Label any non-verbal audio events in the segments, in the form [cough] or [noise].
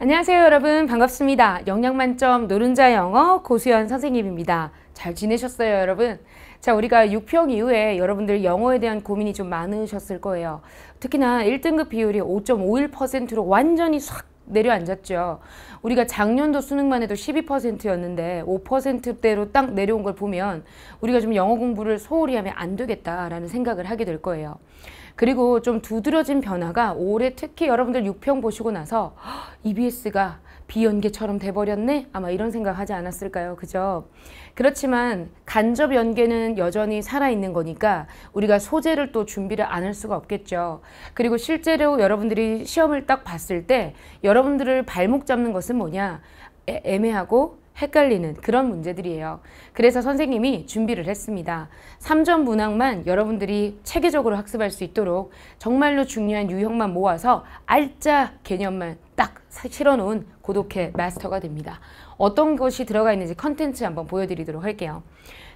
안녕하세요 여러분 반갑습니다. 영양만점 노른자 영어 고수연 선생님입니다. 잘 지내셨어요 여러분? 자 우리가 6평 이후에 여러분들 영어에 대한 고민이 좀 많으셨을 거예요. 특히나 1등급 비율이 5.51%로 완전히 싹 내려앉았죠. 우리가 작년도 수능만 해도 12%였는데 5%대로 딱 내려온 걸 보면 우리가 좀 영어 공부를 소홀히 하면 안 되겠다라는 생각을 하게 될 거예요. 그리고 좀 두드러진 변화가 올해 특히 여러분들 6평 보시고 나서 EBS가 비연계처럼 돼버렸네? 아마 이런 생각하지 않았을까요? 그죠? 그렇지만 간접 연계는 여전히 살아있는 거니까 우리가 소재를 또 준비를 안 할 수가 없겠죠. 그리고 실제로 여러분들이 시험을 딱 봤을 때 여러분들을 발목 잡는 것은 뭐냐? 애매하고 헷갈리는 그런 문제들이에요. 그래서 선생님이 준비를 했습니다. 3점 문항만 여러분들이 체계적으로 학습할 수 있도록 정말로 중요한 유형만 모아서 알짜 개념만 딱 실어놓은 고독해 마스터가 됩니다. 어떤 것이 들어가 있는지 컨텐츠 한번 보여드리도록 할게요.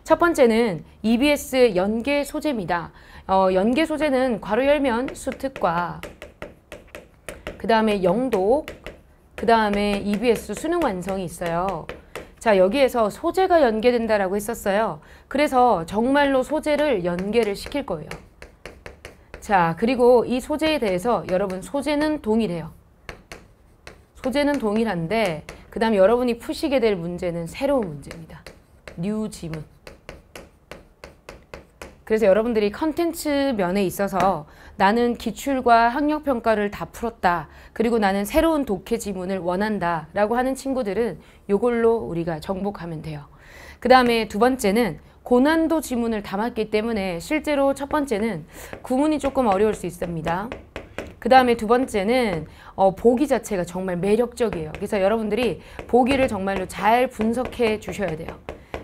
첫 번째는 EBS 연계 소재입니다. 어, 연계 소재는 괄호 열면 수특과 그 다음에 영독, 그 다음에 EBS 수능 완성이 있어요. 자 여기에서 소재가 연계된다라고 했었어요. 그래서 정말로 소재를 연계를 시킬 거예요. 자 그리고 이 소재에 대해서 여러분 소재는 동일해요. 소재는 동일한데 그 다음 여러분이 푸시게 될 문제는 새로운 문제입니다. 뉴 지문. 그래서 여러분들이 컨텐츠 면에 있어서 나는 기출과 학력평가를 다 풀었다. 그리고 나는 새로운 독해 지문을 원한다. 라고 하는 친구들은 이걸로 우리가 정복하면 돼요. 그 다음에 두 번째는 고난도 지문을 담았기 때문에 실제로 첫 번째는 구문이 조금 어려울 수 있습니다. 그 다음에 두 번째는 어, 보기 자체가 정말 매력적이에요. 그래서 여러분들이 보기를 정말로 잘 분석해 주셔야 돼요.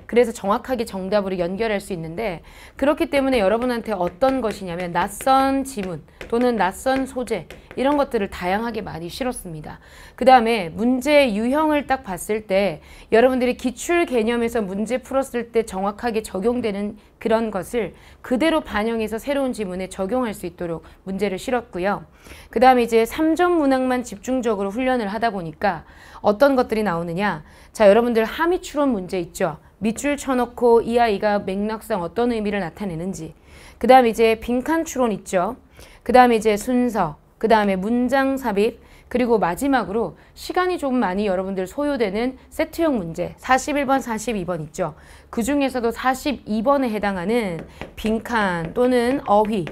그래서 정확하게 정답으로 연결할 수 있는데 그렇기 때문에 여러분한테 어떤 것이냐면 낯선 지문 또는 낯선 소재 이런 것들을 다양하게 많이 실었습니다. 그 다음에 문제 유형을 딱 봤을 때 여러분들이 기출 개념에서 문제 풀었을 때 정확하게 적용되는 그런 것을 그대로 반영해서 새로운 지문에 적용할 수 있도록 문제를 실었고요. 그 다음에 이제 3점 문항만 집중적으로 훈련을 하다 보니까 어떤 것들이 나오느냐 자 여러분들 함의추론 문제 있죠. 밑줄 쳐놓고 이 아이가 맥락상 어떤 의미를 나타내는지 그 다음 이제 빈칸 추론 있죠. 그 다음에 이제 순서, 그 다음에 문장 삽입, 그리고 마지막으로 시간이 좀 많이 여러분들 소요되는 세트형 문제 41번, 42번 있죠. 그 중에서도 42번에 해당하는 빈칸 또는 어휘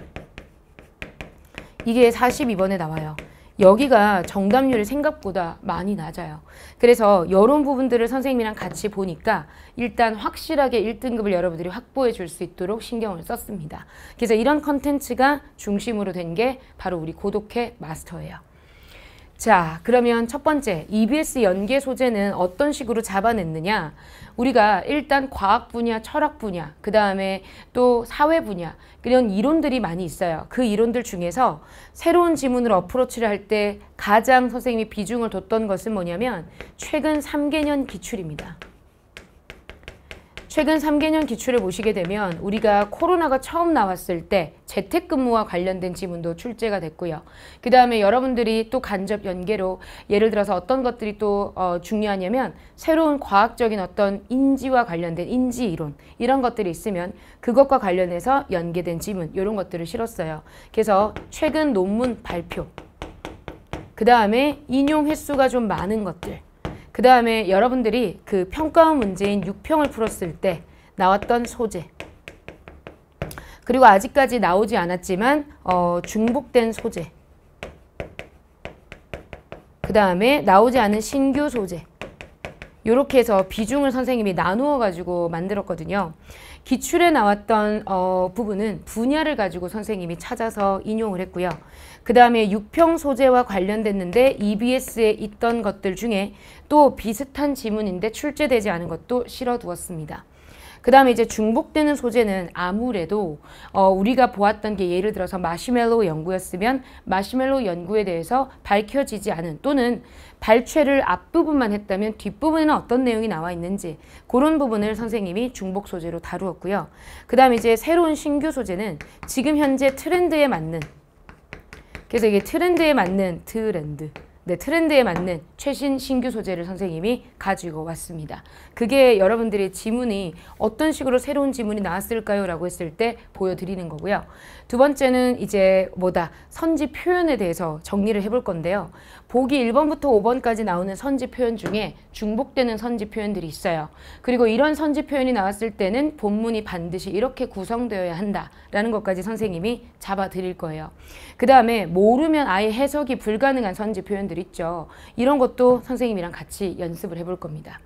이게 42번에 나와요. 여기가 정답률이 생각보다 많이 낮아요. 그래서 이런 부분들을 선생님이랑 같이 보니까 일단 확실하게 1등급을 여러분들이 확보해 줄 수 있도록 신경을 썼습니다. 그래서 이런 컨텐츠가 중심으로 된 게 바로 우리 고독해 마스터예요. 자, 그러면 첫 번째, EBS 연계 소재는 어떤 식으로 잡아냈느냐? 우리가 일단 과학 분야, 철학 분야, 그 다음에 또 사회 분야, 이런 이론들이 많이 있어요. 그 이론들 중에서 새로운 지문으로 어프로치를 할 때 가장 선생님이 비중을 뒀던 것은 뭐냐면 최근 3개년 기출입니다. 최근 3개년 기출을 보시게 되면 우리가 코로나가 처음 나왔을 때 재택근무와 관련된 지문도 출제가 됐고요. 그 다음에 여러분들이 또 간접 연계로 예를 들어서 어떤 것들이 또 어, 중요하냐면 새로운 과학적인 어떤 인지와 관련된 인지 이론 이런 것들이 있으면 그것과 관련해서 연계된 지문 이런 것들을 실었어요. 그래서 최근 논문 발표 그 다음에 인용 횟수가 좀 많은 것들 그 다음에 여러분들이 그 평가원 문제인 6평을 풀었을 때 나왔던 소재 그리고 아직까지 나오지 않았지만 어, 중복된 소재 그 다음에 나오지 않은 신규 소재 이렇게 해서 비중을 선생님이 나누어 가지고 만들었거든요. 기출에 나왔던 어, 부분은 분야를 가지고 선생님이 찾아서 인용을 했고요. 그 다음에 육평 소재와 관련됐는데 EBS에 있던 것들 중에 또 비슷한 지문인데 출제되지 않은 것도 실어두었습니다. 그 다음에 이제 중복되는 소재는 아무래도 어, 우리가 보았던 게 예를 들어서 마시멜로 연구였으면 마시멜로 연구에 대해서 밝혀지지 않은 또는 발췌를 앞부분만 했다면 뒷부분에는 어떤 내용이 나와 있는지 그런 부분을 선생님이 중복 소재로 다루었고요. 그 다음에 이제 새로운 신규 소재는 지금 현재 트렌드에 맞는 그래서 이게 트렌드에 맞는 트렌드 네, 트렌드에 맞는 최신 신규 소재를 선생님이 가지고 왔습니다. 그게 여러분들의 지문이 어떤 식으로 새로운 지문이 나왔을까요? 라고 했을 때 보여드리는 거고요. 두 번째는 이제 뭐다 선지 표현에 대해서 정리를 해볼 건데요. 보기 1번부터 5번까지 나오는 선지 표현 중에 중복되는 선지 표현들이 있어요. 그리고 이런 선지 표현이 나왔을 때는 본문이 반드시 이렇게 구성되어야 한다라는 것까지 선생님이 잡아드릴 거예요. 그 다음에 모르면 아예 해석이 불가능한 선지 표현들 부분들 있죠. 이런 것도 선생님이랑 같이 연습을 해볼 겁니다.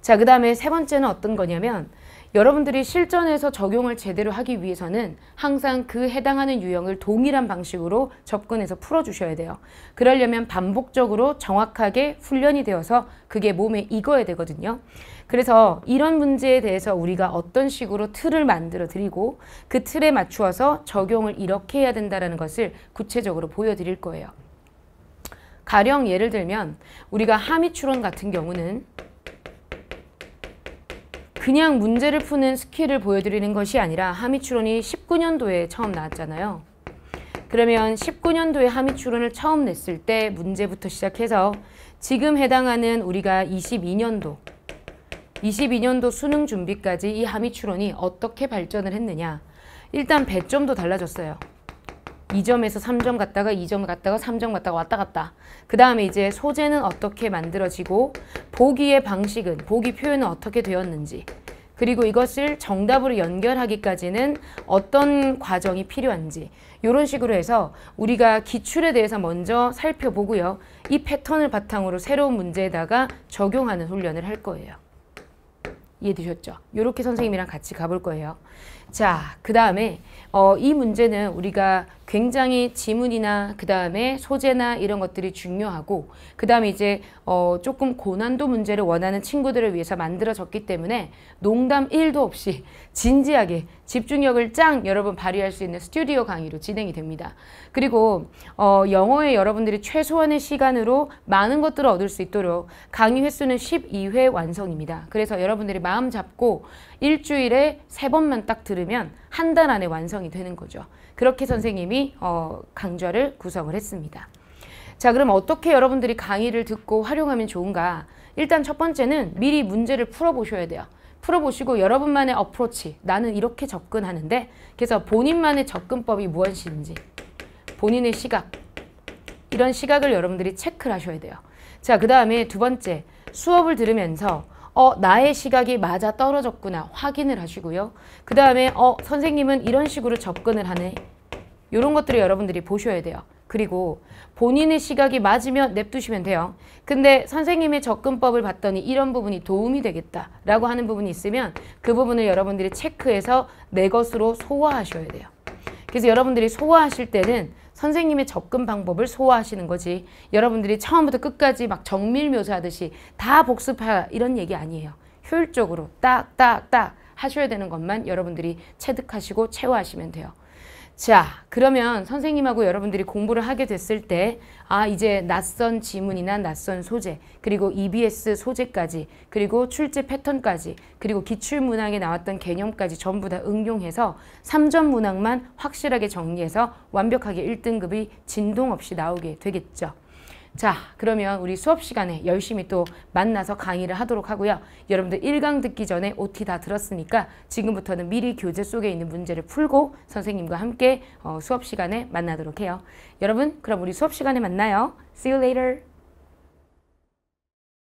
자, 그 다음에 세 번째는 어떤 거냐면 여러분들이 실전에서 적용을 제대로 하기 위해서는 항상 그 해당하는 유형을 동일한 방식으로 접근해서 풀어주셔야 돼요. 그러려면 반복적으로 정확하게 훈련이 되어서 그게 몸에 익어야 되거든요. 그래서 이런 문제에 대해서 우리가 어떤 식으로 틀을 만들어 드리고 그 틀에 맞추어서 적용을 이렇게 해야 된다는 것을 구체적으로 보여드릴 거예요. 가령 예를 들면 우리가 하미 추론 같은 경우는 그냥 문제를 푸는 스킬을 보여드리는 것이 아니라 하미 추론이 19년도에 처음 나왔잖아요. 그러면 19년도에 하미 추론을 처음 냈을 때 문제부터 시작해서 지금 해당하는 우리가 22년도 22년도 수능 준비까지 이하미 추론이 어떻게 발전을 했느냐 일단 배점도 달라졌어요. 2점에서 3점 갔다가 2점 갔다가 3점 갔다가 왔다 갔다. 그 다음에 이제 소재는 어떻게 만들어지고 보기의 방식은, 보기 표현은 어떻게 되었는지 그리고 이것을 정답으로 연결하기까지는 어떤 과정이 필요한지 이런 식으로 해서 우리가 기출에 대해서 먼저 살펴보고요. 이 패턴을 바탕으로 새로운 문제에다가 적용하는 훈련을 할 거예요. 이해되셨죠? 이렇게 선생님이랑 같이 가볼 거예요. 자, 그 다음에 어, 이 문제는 우리가 굉장히 지문이나 그 다음에 소재나 이런 것들이 중요하고 그 다음에 이제 어, 조금 고난도 문제를 원하는 친구들을 위해서 만들어졌기 때문에 농담 1도 없이 [laughs] 진지하게 집중력을 짱 여러분 발휘할 수 있는 스튜디오 강의로 진행이 됩니다. 그리고 어, 영어에 여러분들이 최소한의 시간으로 많은 것들을 얻을 수 있도록 강의 횟수는 12회 완성입니다. 그래서 여러분들이 마음 잡고 일주일에 세번만딱 들어 들으면 한 달 안에 완성이 되는 거죠. 그렇게 선생님이 어, 강좌를 구성을 했습니다. 자 그럼 어떻게 여러분들이 강의를 듣고 활용하면 좋은가 일단 첫 번째는 미리 문제를 풀어보셔야 돼요. 풀어보시고 여러분만의 어프로치 나는 이렇게 접근하는데 그래서 본인만의 접근법이 무엇인지 본인의 시각 이런 시각을 여러분들이 체크를 하셔야 돼요. 자그 다음에 두 번째 수업을 들으면서 어 나의 시각이 맞아 떨어졌구나 확인을 하시고요. 그 다음에 어 선생님은 이런 식으로 접근을 하네. 이런 것들을 여러분들이 보셔야 돼요. 그리고 본인의 시각이 맞으면 냅두시면 돼요. 근데 선생님의 접근법을 봤더니 이런 부분이 도움이 되겠다라고 하는 부분이 있으면 그 부분을 여러분들이 체크해서 내 것으로 소화하셔야 돼요. 그래서 여러분들이 소화하실 때는 선생님의 접근 방법을 소화하시는 거지 여러분들이 처음부터 끝까지 막 정밀 묘사하듯이 다 복습하라 이런 얘기 아니에요. 효율적으로 딱 딱 딱 하셔야 되는 것만 여러분들이 체득하시고 채화하시면 돼요. 자, 그러면 선생님하고 여러분들이 공부를 하게 됐을 때, 아, 이제 낯선 지문이나 낯선 소재, 그리고 EBS 소재까지, 그리고 출제 패턴까지, 그리고 기출문항에 나왔던 개념까지 전부 다 응용해서 3점 문항만 확실하게 정리해서 완벽하게 1등급이 진동 없이 나오게 되겠죠. 자 그러면 우리 수업 시간에 열심히 또 만나서 강의를 하도록 하고요. 여러분들 1강 듣기 전에 OT 다 들었으니까 지금부터는 미리 교재 속에 있는 문제를 풀고 선생님과 함께 어, 수업 시간에 만나도록 해요. 여러분 그럼 우리 수업 시간에 만나요. See you later.